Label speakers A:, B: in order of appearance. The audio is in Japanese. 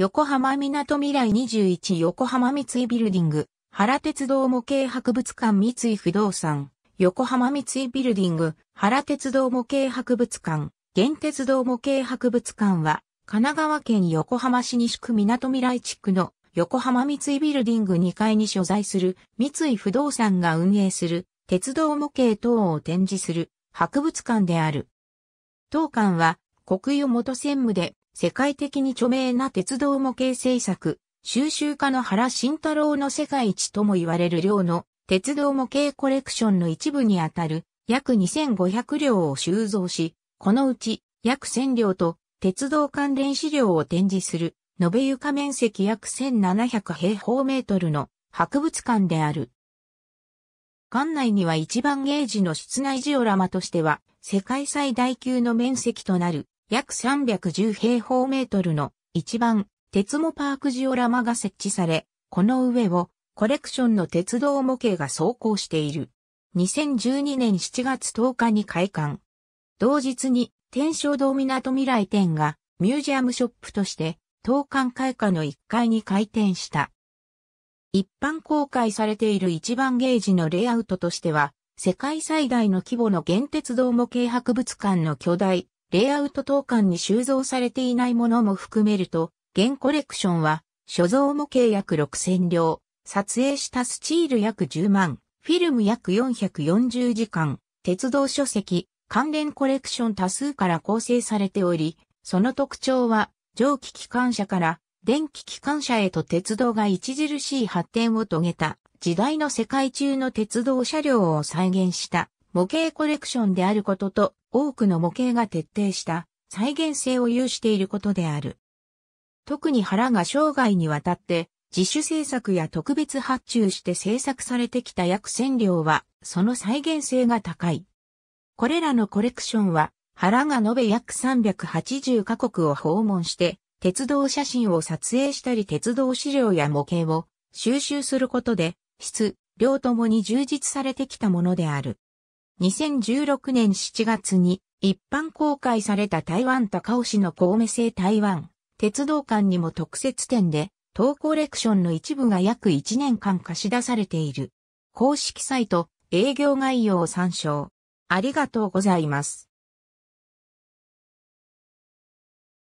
A: 横浜港未来21横浜三井ビルディング、原鉄道模型博物館三井不動産、横浜三井ビルディング、原鉄道模型博物館、原鉄道模型博物館は、神奈川県横浜市西区港未来地区の横浜三井ビルディング2階に所在する三井不動産が運営する鉄道模型等を展示する博物館である。当館は国有元専務で世界的に著名な鉄道模型制作、収集家の原慎太郎の世界一とも言われる量の鉄道模型コレクションの一部にあたる約2500両を収蔵し、このうち約1000両と鉄道関連資料を展示する延べ床面積約1700平方メートルの博物館である。館内には一番ゲージの室内ジオラマとしては世界最大級の面積となる約310平方メートルの一番鉄もパークジオラマが設置され、この上をコレクションの鉄道模型が走行している。2012年7月10日に開館。同日に天正堂港未来店がミュージアムショップとして当館開花の1階に開店した。一般公開されている一番ゲージのレイアウトとしては、世界最大の規模の原鉄道模型博物館の巨大レイアウト等間に収蔵されていないものも含めると、現コレクションは、所蔵模型約6000両、撮影したスチール約10万、フィルム約440時間、鉄道書籍、関連コレクション多数から構成されており、その特徴は、蒸気機関車から電気機関車へと鉄道が著しい発展を遂げた、時代の世界中の鉄道車両を再現した模型コレクションであることと、多くの模型が徹底した再現性を有していることである。特に原が生涯にわたって自主制作や特別発注して制作されてきた約1000両はその再現性が高い。これらのコレクションは原が延べ約380カ国を訪問して鉄道写真を撮影したり鉄道資料や模型を収集することで質、量ともに充実されてきたものである。2016年7月に一般公開された台湾高尾市の公明製台湾鉄道館にも特設展で当コレクションの一部が約1年間貸し出されている。公式サイト営業概要を参照。ありがとうございます。